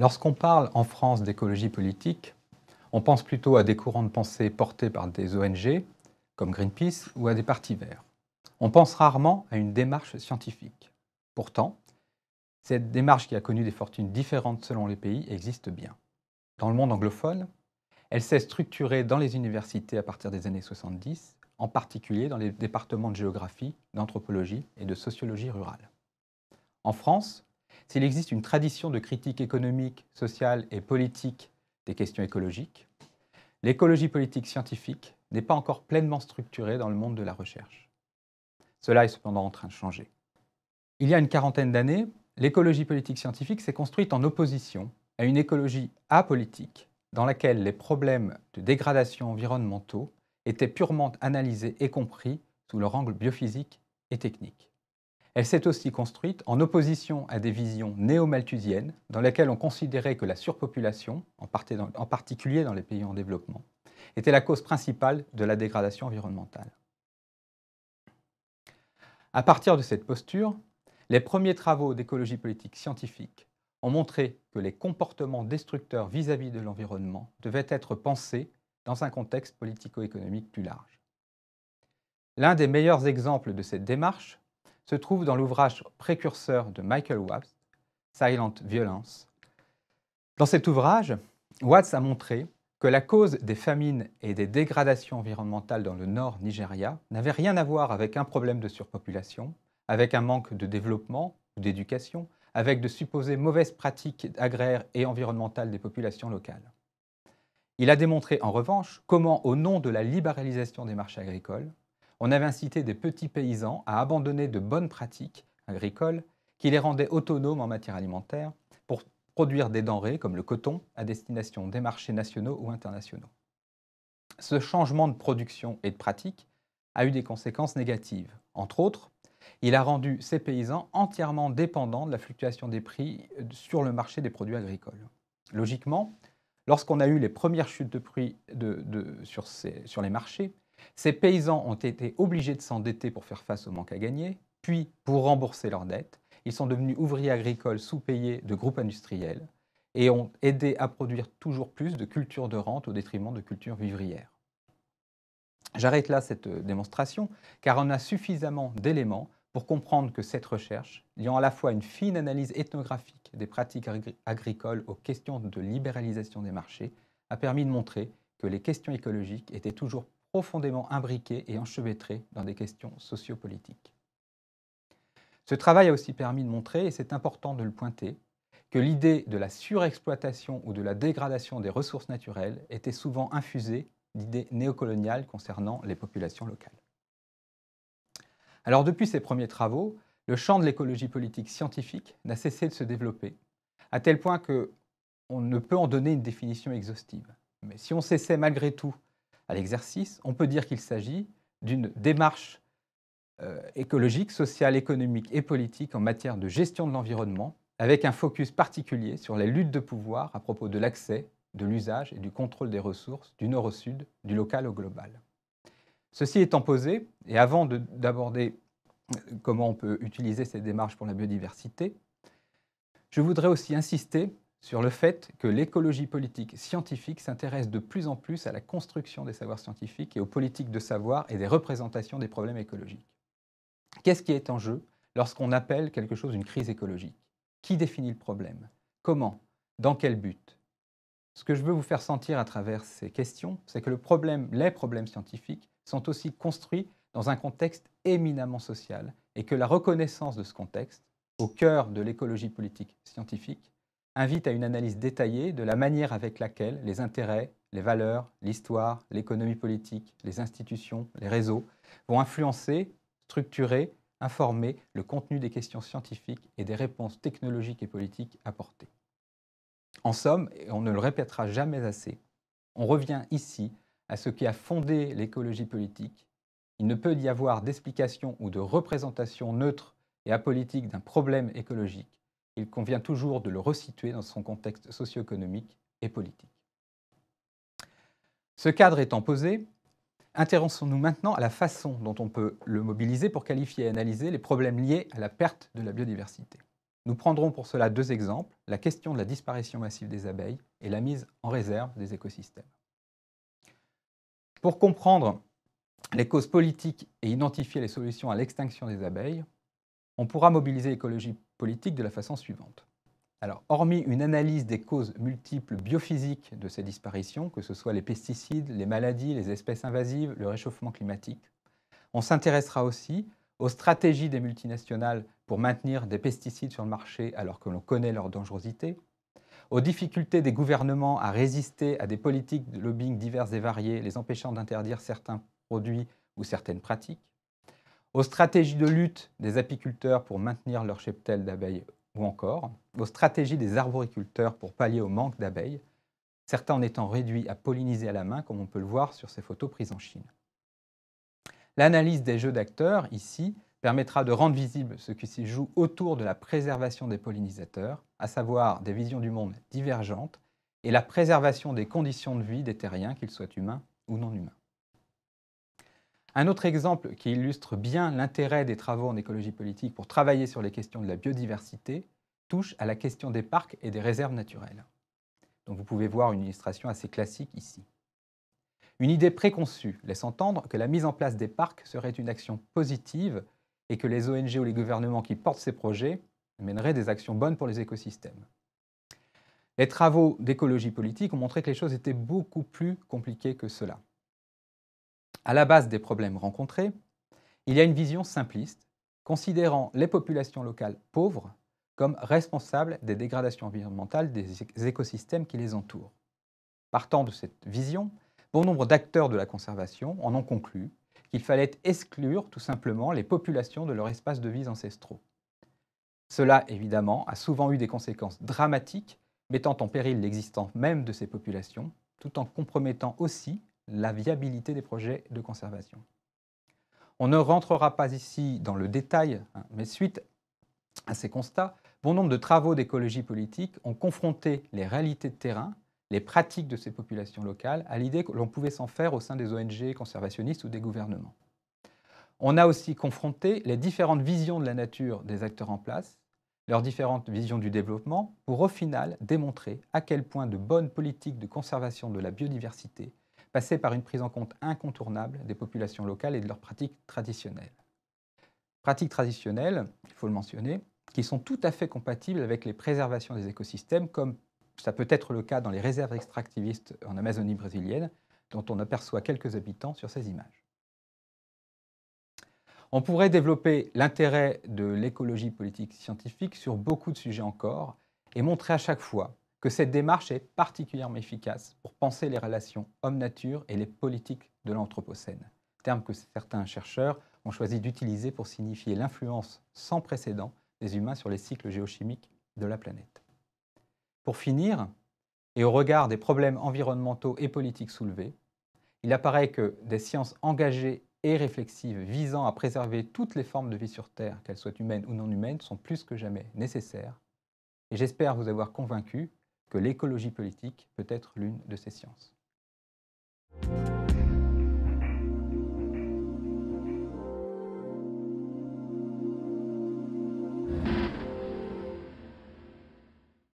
Lorsqu'on parle en France d'écologie politique, on pense plutôt à des courants de pensée portés par des ONG, comme Greenpeace, ou à des partis verts. On pense rarement à une démarche scientifique. Pourtant, cette démarche qui a connu des fortunes différentes selon les pays existe bien. Dans le monde anglophone, elle s'est structurée dans les universités à partir des années 70, en particulier dans les départements de géographie, d'anthropologie et de sociologie rurale. En France, s'il existe une tradition de critique économique, sociale et politique des questions écologiques, l'écologie politique scientifique n'est pas encore pleinement structurée dans le monde de la recherche. Cela est cependant en train de changer. Il y a une quarantaine d'années, l'écologie politique scientifique s'est construite en opposition à une écologie apolitique dans laquelle les problèmes de dégradation environnementaux étaient purement analysés et compris sous leur angle biophysique et technique. Elle s'est aussi construite en opposition à des visions néo-malthusiennes dans lesquelles on considérait que la surpopulation, en, particulier dans les pays en développement, était la cause principale de la dégradation environnementale. À partir de cette posture, les premiers travaux d'écologie politique scientifique ont montré que les comportements destructeurs vis à -vis de l'environnement devaient être pensés dans un contexte politico-économique plus large. L'un des meilleurs exemples de cette démarche se trouve dans l'ouvrage précurseur de Michael Watts, Silent Violence. Dans cet ouvrage, Watts a montré que la cause des famines et des dégradations environnementales dans le nord Nigeria n'avait rien à voir avec un problème de surpopulation, avec un manque de développement ou d'éducation, avec de supposées mauvaises pratiques agraires et environnementales des populations locales. Il a démontré en revanche comment, au nom de la libéralisation des marchés agricoles, on avait incité des petits paysans à abandonner de bonnes pratiques agricoles qui les rendaient autonomes en matière alimentaire pour produire des denrées comme le coton à destination des marchés nationaux ou internationaux. Ce changement de production et de pratique a eu des conséquences négatives. Entre autres, il a rendu ces paysans entièrement dépendants de la fluctuation des prix euh, sur le marché des produits agricoles. Logiquement, lorsqu'on a eu les premières chutes de prix sur les marchés, ces paysans ont été obligés de s'endetter pour faire face au manque à gagner, puis pour rembourser leurs dettes. Ils sont devenus ouvriers agricoles sous-payés de groupes industriels et ont aidé à produire toujours plus de cultures de rente au détriment de cultures vivrières. J'arrête là cette euh, démonstration car on a suffisamment d'éléments pour comprendre que cette recherche, liant à la fois une fine analyse ethnographique des pratiques agricoles aux questions de libéralisation des marchés, a permis de montrer que les questions écologiques étaient toujours profondément imbriqués et enchevêtrés dans des questions sociopolitiques. Ce travail a aussi permis de montrer, et c'est important de le pointer, que l'idée de la surexploitation ou de la dégradation des ressources naturelles était souvent infusée d'idées néocoloniales concernant les populations locales. Alors depuis ces premiers travaux, le champ de l'écologie politique scientifique n'a cessé de se développer, à tel point qu'on ne peut en donner une définition exhaustive. Mais si on cessait malgré tout à l'exercice, on peut dire qu'il s'agit d'une démarche euh, écologique, sociale, économique et politique en matière de gestion de l'environnement, avec un focus particulier sur les luttes de pouvoir à propos de l'accès, de l'usage et du contrôle des ressources du nord au sud, du local au global. Ceci étant posé, et avant d'aborder euh, comment on peut utiliser ces démarches pour la biodiversité, je voudrais aussi insister sur le fait que l'écologie politique scientifique s'intéresse de plus en plus à la construction des savoirs scientifiques et aux politiques de savoir et des représentations des problèmes écologiques. Qu'est-ce qui est en jeu lorsqu'on appelle quelque chose une crise écologique Qui définit le problème Comment Dans quel but Ce que je veux vous faire sentir à travers ces questions, c'est que le problème, les problèmes scientifiques sont aussi construits dans un contexte éminemment social et que la reconnaissance de ce contexte, au cœur de l'écologie politique scientifique, invite à une analyse détaillée de la manière avec laquelle les intérêts, les valeurs, l'histoire, l'économie politique, les institutions, les réseaux vont influencer, structurer, informer le contenu des questions scientifiques et des réponses technologiques et politiques apportées. En somme, et on ne le répétera jamais assez, on revient ici à ce qui a fondé l'écologie politique. Il ne peut y avoir d'explication ou de représentation neutre et apolitique d'un problème écologique il convient toujours de le resituer dans son contexte socio-économique et politique. Ce cadre étant posé, intéressons-nous maintenant à la façon dont on peut le mobiliser pour qualifier et analyser les problèmes liés à la perte de la biodiversité. Nous prendrons pour cela deux exemples, la question de la disparition massive des abeilles et la mise en réserve des écosystèmes. Pour comprendre les causes politiques et identifier les solutions à l'extinction des abeilles, on pourra mobiliser l'écologie politique de la façon suivante. Alors, hormis une analyse des causes multiples biophysiques de ces disparitions, que ce soit les pesticides, les maladies, les espèces invasives, le réchauffement climatique, on s'intéressera aussi aux stratégies des multinationales pour maintenir des pesticides sur le marché alors que l'on connaît leur dangerosité, aux difficultés des gouvernements à résister à des politiques de lobbying diverses et variées les empêchant d'interdire certains produits ou certaines pratiques, aux stratégies de lutte des apiculteurs pour maintenir leur cheptel d'abeilles ou encore aux stratégies des arboriculteurs pour pallier au manque d'abeilles, certains en étant réduits à polliniser à la main comme on peut le voir sur ces photos prises en Chine. L'analyse des jeux d'acteurs, ici, permettra de rendre visible ce qui s'y joue autour de la préservation des pollinisateurs, à savoir des visions du monde divergentes et la préservation des conditions de vie des terriens, qu'ils soient humains ou non humains. Un autre exemple qui illustre bien l'intérêt des travaux en écologie politique pour travailler sur les questions de la biodiversité touche à la question des parcs et des réserves naturelles. Donc vous pouvez voir une illustration assez classique ici. Une idée préconçue laisse entendre que la mise en place des parcs serait une action positive et que les ONG ou les gouvernements qui portent ces projets mèneraient des actions bonnes pour les écosystèmes. Les travaux d'écologie politique ont montré que les choses étaient beaucoup plus compliquées que cela à la base des problèmes rencontrés, il y a une vision simpliste, considérant les populations locales pauvres comme responsables des dégradations environnementales des écosystèmes qui les entourent. Partant de cette vision, bon nombre d'acteurs de la conservation en ont conclu qu'il fallait exclure tout simplement les populations de leur espace de vie ancestraux. Cela, évidemment, a souvent eu des conséquences dramatiques, mettant en péril l'existence même de ces populations, tout en compromettant aussi la viabilité des projets de conservation. On ne rentrera pas ici dans le détail, hein, mais suite à ces constats, bon nombre de travaux d'écologie politique ont confronté les réalités de terrain, les pratiques de ces populations locales, à l'idée que l'on pouvait s'en faire au sein des ONG conservationnistes ou des gouvernements. On a aussi confronté les différentes visions de la nature des acteurs en place, leurs différentes visions du développement, pour au final démontrer à quel point de bonnes politiques de conservation de la biodiversité passer par une prise en compte incontournable des populations locales et de leurs pratiques traditionnelles. Pratiques traditionnelles, il faut le mentionner, qui sont tout à fait compatibles avec les préservations des écosystèmes, comme ça peut être le cas dans les réserves extractivistes en Amazonie brésilienne, dont on aperçoit quelques habitants sur ces images. On pourrait développer l'intérêt de l'écologie politique scientifique sur beaucoup de sujets encore et montrer à chaque fois que cette démarche est particulièrement efficace pour penser les relations homme-nature et les politiques de l'Anthropocène, terme que certains chercheurs ont choisi d'utiliser pour signifier l'influence sans précédent des humains sur les cycles géochimiques de la planète. Pour finir, et au regard des problèmes environnementaux et politiques soulevés, il apparaît que des sciences engagées et réflexives visant à préserver toutes les formes de vie sur Terre, qu'elles soient humaines ou non humaines, sont plus que jamais nécessaires. Et j'espère vous avoir convaincu que l'écologie politique peut être l'une de ces sciences.